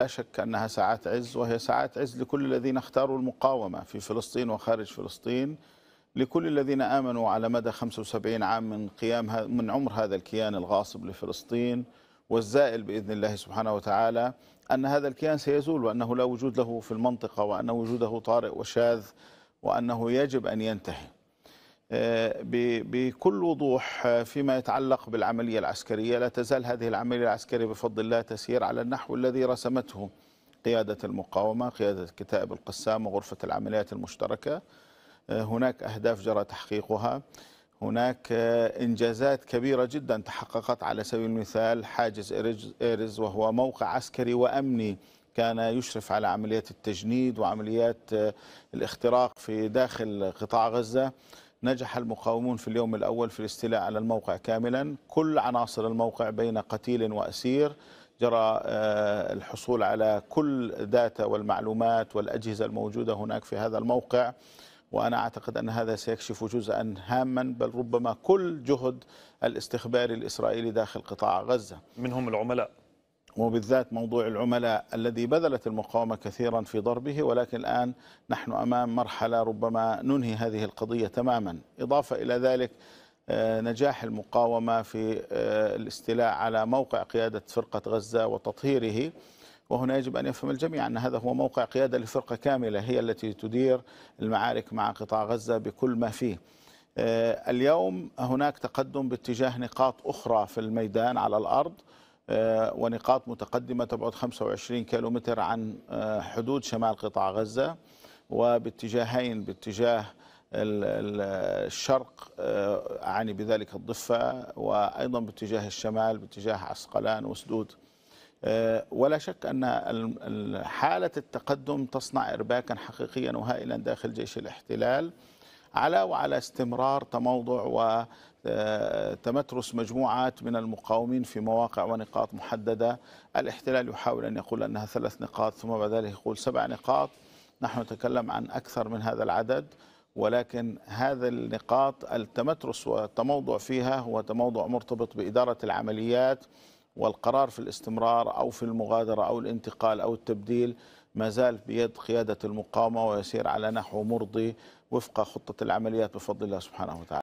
لا شك أنها ساعات عز وهي ساعات عز لكل الذين اختاروا المقاومة في فلسطين وخارج فلسطين لكل الذين آمنوا على مدى 75 عام من قيام من عمر هذا الكيان الغاصب لفلسطين والزائل بإذن الله سبحانه وتعالى أن هذا الكيان سيزول وأنه لا وجود له في المنطقة وأن وجوده طارئ وشاذ وأنه يجب أن ينتهي بكل وضوح فيما يتعلق بالعملية العسكرية لا تزال هذه العملية العسكرية بفضل الله تسير على النحو الذي رسمته قيادة المقاومة قيادة كتائب القسام وغرفة العمليات المشتركة هناك أهداف جرى تحقيقها هناك إنجازات كبيرة جدا تحققت على سبيل المثال حاجز إيرز وهو موقع عسكري وأمني كان يشرف على عمليات التجنيد وعمليات الاختراق في داخل قطاع غزة نجح المقاومون في اليوم الأول في الاستيلاء على الموقع كاملا كل عناصر الموقع بين قتيل وأسير جرى آه، الحصول على كل داتا والمعلومات والأجهزة الموجودة هناك في هذا الموقع وأنا أعتقد أن هذا سيكشف جزءا هاما بل ربما كل جهد الاستخباري الإسرائيلي داخل قطاع غزة منهم العملاء وبالذات موضوع العملاء الذي بذلت المقاومة كثيرا في ضربه ولكن الآن نحن أمام مرحلة ربما ننهي هذه القضية تماما إضافة إلى ذلك آه، نجاح المقاومة في آه، الاستيلاء على موقع قيادة فرقة غزة وتطهيره وهنا يجب أن يفهم الجميع أن هذا هو موقع قيادة لفرقة كاملة هي التي تدير المعارك مع قطاع غزة بكل ما فيه آه، اليوم هناك تقدم باتجاه نقاط أخرى في الميدان على الأرض آه، ونقاط متقدمة تبعد 25 كيلومتر عن آه، حدود شمال قطاع غزة وباتجاهين باتجاه الشرق آه، أعني بذلك الضفة وأيضا باتجاه الشمال باتجاه عسقلان وسدود ولا شك أن حالة التقدم تصنع إرباكا حقيقيا وهائلا داخل جيش الاحتلال على وعلى استمرار تموضع وتمترس آه، مجموعات من المقاومين في مواقع ونقاط محددة الاحتلال يحاول أن يقول أنها ثلاث نقاط ثم بعد ذلك يقول سبع نقاط نحن نتكلم عن أكثر من هذا العدد ولكن هذا النقاط التمترس والتموضع فيها هو تموضع مرتبط بإدارة العمليات والقرار في الاستمرار أو في المغادرة أو الانتقال أو التبديل ما زال بيد قيادة المقاومة ويسير على نحو مرضي وفق خطة العمليات بفضل الله سبحانه وتعالى